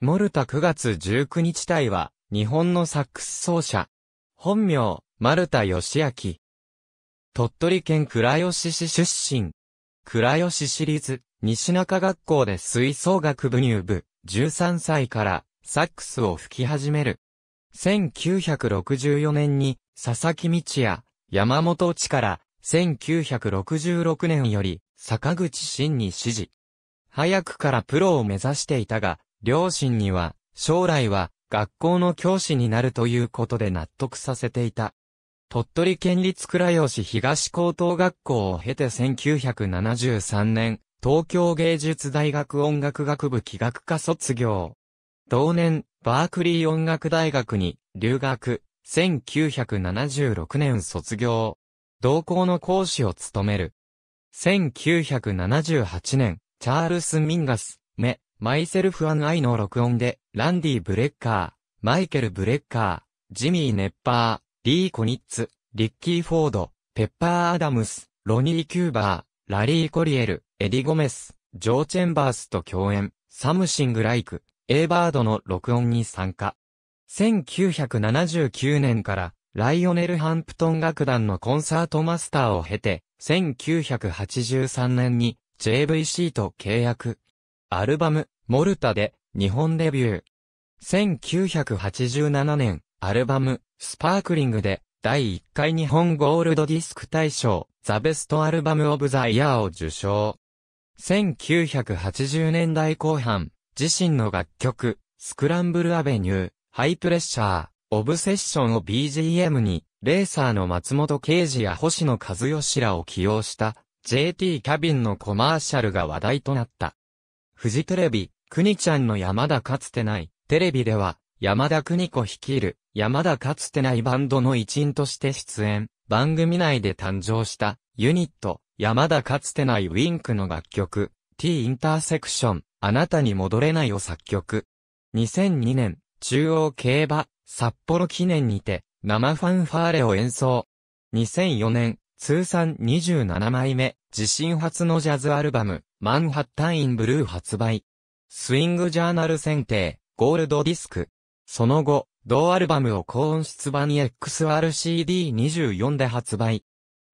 モルタ9月19日隊は、日本のサックス奏者。本名、丸田義明。鳥取県倉吉市出身。倉吉市立、西中学校で吹奏楽部入部、13歳から、サックスを吹き始める。1964年に、佐々木道也、山本地から、1966年より、坂口真に指示。早くからプロを目指していたが、両親には、将来は、学校の教師になるということで納得させていた。鳥取県立倉吉東高等学校を経て1973年、東京芸術大学音楽学部器楽科卒業。同年、バークリー音楽大学に留学、1976年卒業。同校の講師を務める。1978年、チャールス・ミンガス、メ、マイセルフ・アン・アイの録音で、ランディ・ブレッカー、マイケル・ブレッカー、ジミー・ネッパー、リー・コニッツ、リッキー・フォード、ペッパー・アダムス、ロニー・キューバー、ラリー・コリエル、エディ・ゴメス、ジョー・チェンバースと共演、サムシング・ライク、エイバードの録音に参加。1979年から、ライオネル・ハンプトン楽団のコンサートマスターを経て、1983年に JVC と契約。アルバム、モルタで、日本デビュー。1987年、アルバム、スパークリングで、第1回日本ゴールドディスク大賞、ザ・ベスト・アルバム・オブ・ザ・イヤーを受賞。1980年代後半、自身の楽曲、スクランブル・アベニュー、ハイプレッシャー、オブセッションを BGM に、レーサーの松本啓治や星野和義らを起用した、JT キャビンのコマーシャルが話題となった。フジテレビ、国ちゃんの山田かつてない、テレビでは、山田に子率いる、山田かつてないバンドの一員として出演、番組内で誕生した、ユニット、山田かつてないウィンクの楽曲、T インターセクション、あなたに戻れないを作曲。2002年、中央競馬、札幌記念にて、生ファンファーレを演奏。2004年、通算27枚目、自身初のジャズアルバム、マンハッタインブルー発売。スイングジャーナル選定、ゴールドディスク。その後、同アルバムを高音質版に XRCD24 で発売。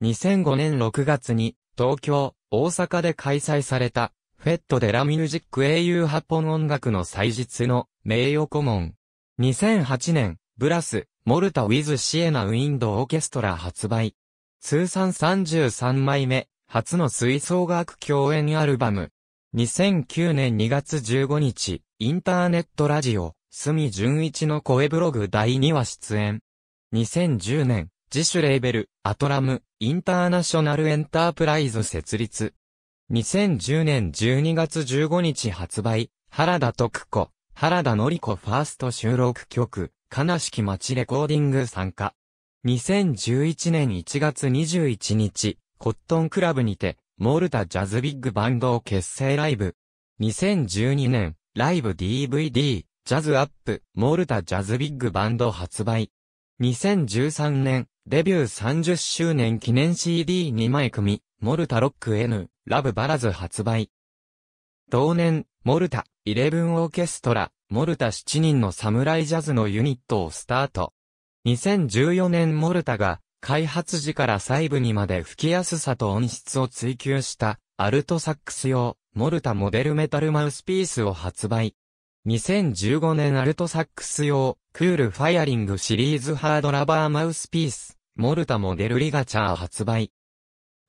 2005年6月に、東京、大阪で開催された、フェットデラミュージック英雄発本音楽の祭日の名誉顧問。2008年、ブラス、モルタウィズシエナウィンドオーケストラ発売。通算33枚目、初の吹奏楽共演アルバム。2009年2月15日、インターネットラジオ、隅純一の声ブログ第2話出演。2010年、自主レーベル、アトラム、インターナショナルエンタープライズ設立。2010年12月15日発売、原田徳子、原田のり子ファースト収録曲、悲しき街レコーディング参加。2011年1月21日、コットンクラブにて、モルタジャズビッグバンドを結成ライブ。2012年、ライブ DVD、ジャズアップ、モルタジャズビッグバンド発売。2013年、デビュー30周年記念 CD2 枚組、モルタロック N、ラブバラズ発売。同年、モルタ、イレブンオーケストラ、モルタ7人のサムライジャズのユニットをスタート。2014年モルタが開発時から細部にまで吹きやすさと音質を追求した、アルトサックス用、モルタモデルメタルマウスピースを発売。2015年アルトサックス用、クールファイアリングシリーズハードラバーマウスピース、モルタモデルリガチャー発売。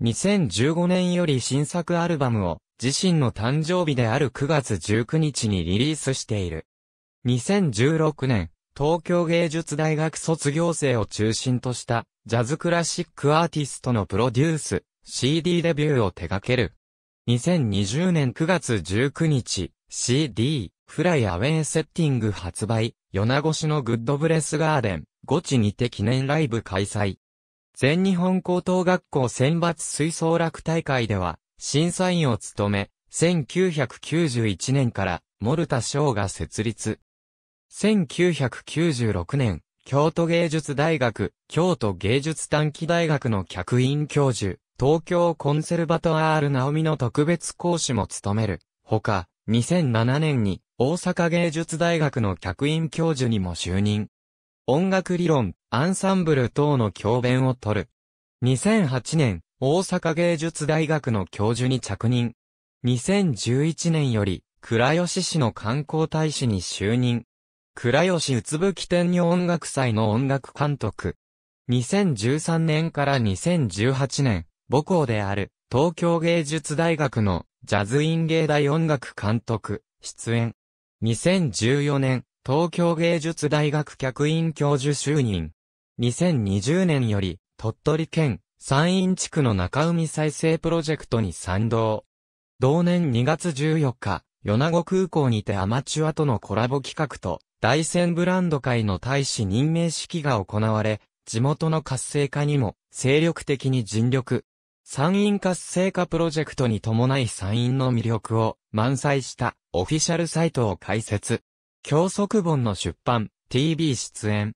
2015年より新作アルバムを、自身の誕生日である9月19日にリリースしている。2016年、東京芸術大学卒業生を中心としたジャズクラシックアーティストのプロデュース、CD デビューを手掛ける。2020年9月19日、CD、フライアウェイセッティング発売、米越しのグッドブレスガーデン、ゴチにて記念ライブ開催。全日本高等学校選抜吹奏楽大会では、審査員を務め、1991年から、モルタ賞が設立。1996年、京都芸術大学、京都芸術短期大学の客員教授、東京コンセルバトアール直美の特別講師も務める。ほか、2007年に大阪芸術大学の客員教授にも就任。音楽理論、アンサンブル等の教鞭を取る。2008年、大阪芸術大学の教授に着任。2011年より、倉吉市の観光大使に就任。倉吉うつぶき天女音楽祭の音楽監督。2013年から2018年、母校である東京芸術大学のジャズイン芸大音楽監督、出演。2014年、東京芸術大学客員教授就任。2020年より、鳥取県山陰地区の中海再生プロジェクトに賛同。同年2月14日、米子空港にてアマチュアとのコラボ企画と、大仙ブランド会の大使任命式が行われ、地元の活性化にも精力的に尽力。山陰活性化プロジェクトに伴い山陰の魅力を満載したオフィシャルサイトを開設。教則本の出版、TV 出演。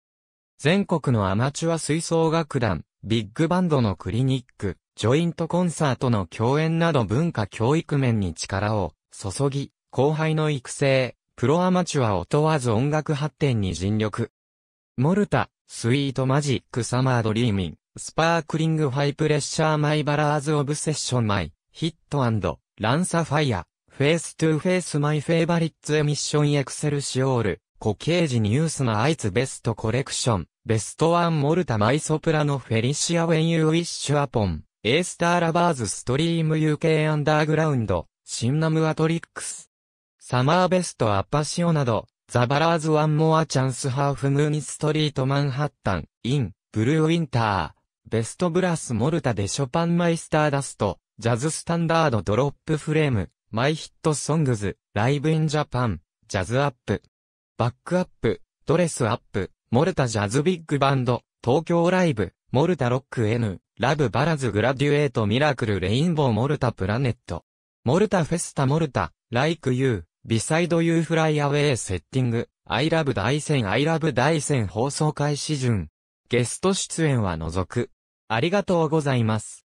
全国のアマチュア吹奏楽団、ビッグバンドのクリニック、ジョイントコンサートの共演など文化教育面に力を注ぎ、後輩の育成、プロアマチュアを問わず音楽発展に尽力。モルタ、スイートマジックサマードリーミン、スパークリングハイプレッシャーマイバラーズオブセッションマイ、ヒットランサファイア、フェイストゥーフェイスマイフェイバリッツエミッションエクセルシオール、コケージニュースなアイツベストコレクション、ベストワンモルタマイソプラノフェリシアウェンユーウィッシュアポン、エースターラバーズストリーム UK アンダーグラウンド、シンナムアトリックス。サマーベストアパシオなど、ザバラーズワンモアチャンスハーフムーニストリートマンハッタン、イン、ブルーウィンター、ベストブラスモルタでショパンマイスターダスト、ジャズスタンダードドロップフレーム、マイヒットソングズ、ライブインジャパン、ジャズアップ、バックアップ、ドレスアップ、モルタジャズビッグバンド、東京ライブ、モルタロック N、ラブバラズグラデュエートミラクルレインボーモルタプラネット、モルタフェスタモルタ、ライクユー、ビサイドユーフライアウェイセッティング、アイラブ大戦アイラブ大戦放送開始順。ゲスト出演は除く。ありがとうございます。